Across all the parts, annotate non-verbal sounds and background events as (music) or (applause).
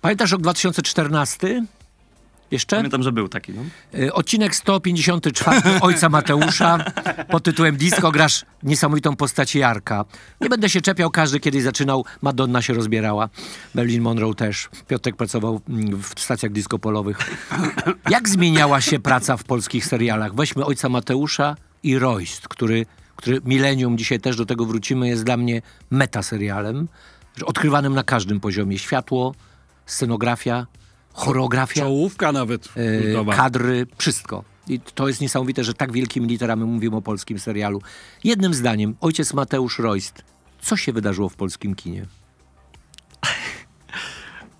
Pamiętasz rok 2014? Jeszcze? Pamiętam, że był taki. No. E, odcinek 154 (laughs) Ojca Mateusza pod tytułem Disco grasz niesamowitą postać Jarka. Nie będę się czepiał, każdy kiedyś zaczynał, Madonna się rozbierała, Berlin Monroe też. Piotrek pracował mm, w stacjach disco polowych. Jak zmieniała się praca w polskich serialach? Weźmy Ojca Mateusza i Royst, który, który milenium, dzisiaj też do tego wrócimy, jest dla mnie metaserialem, odkrywanym na każdym poziomie. Światło, scenografia, choreografia. Czołówka nawet. E, kadry, wszystko. I to jest niesamowite, że tak wielkimi literami mówimy o polskim serialu. Jednym zdaniem, ojciec Mateusz Royst, co się wydarzyło w polskim kinie? (laughs)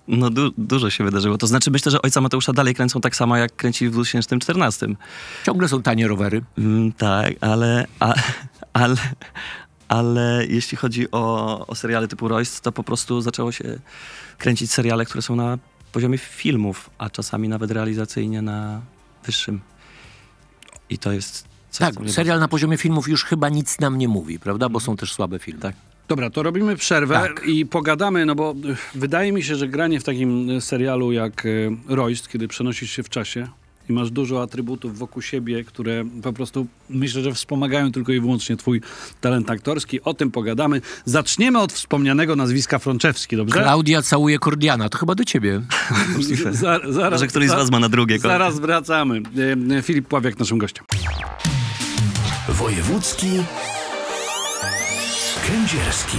No du dużo się wydarzyło. To znaczy myślę, że Ojca Mateusza dalej kręcą tak samo, jak kręci w 2014. Ciągle są tanie rowery. Mm, tak, ale, a, (laughs) ale, ale jeśli chodzi o, o seriale typu Royce, to po prostu zaczęło się kręcić seriale, które są na poziomie filmów, a czasami nawet realizacyjnie na wyższym. I to jest. Coś, tak, serial na poziomie filmów już chyba nic nam nie mówi, prawda? Bo są mhm. też słabe filmy. Tak. Dobra, to robimy przerwę tak. i pogadamy, no bo wydaje mi się, że granie w takim serialu jak e, Royce, kiedy przenosisz się w czasie, i masz dużo atrybutów wokół siebie, które po prostu myślę, że wspomagają tylko i wyłącznie twój talent aktorski. O tym pogadamy. Zaczniemy od wspomnianego nazwiska Frączewski, dobrze? Klaudia całuje Kordiana, to chyba do ciebie. (laughs) Zar zaraz, Może któryś z was ma na drugie. Kolor. Zaraz wracamy. E, Filip Pławiak naszym gościem. Wojewódzki Kędzierski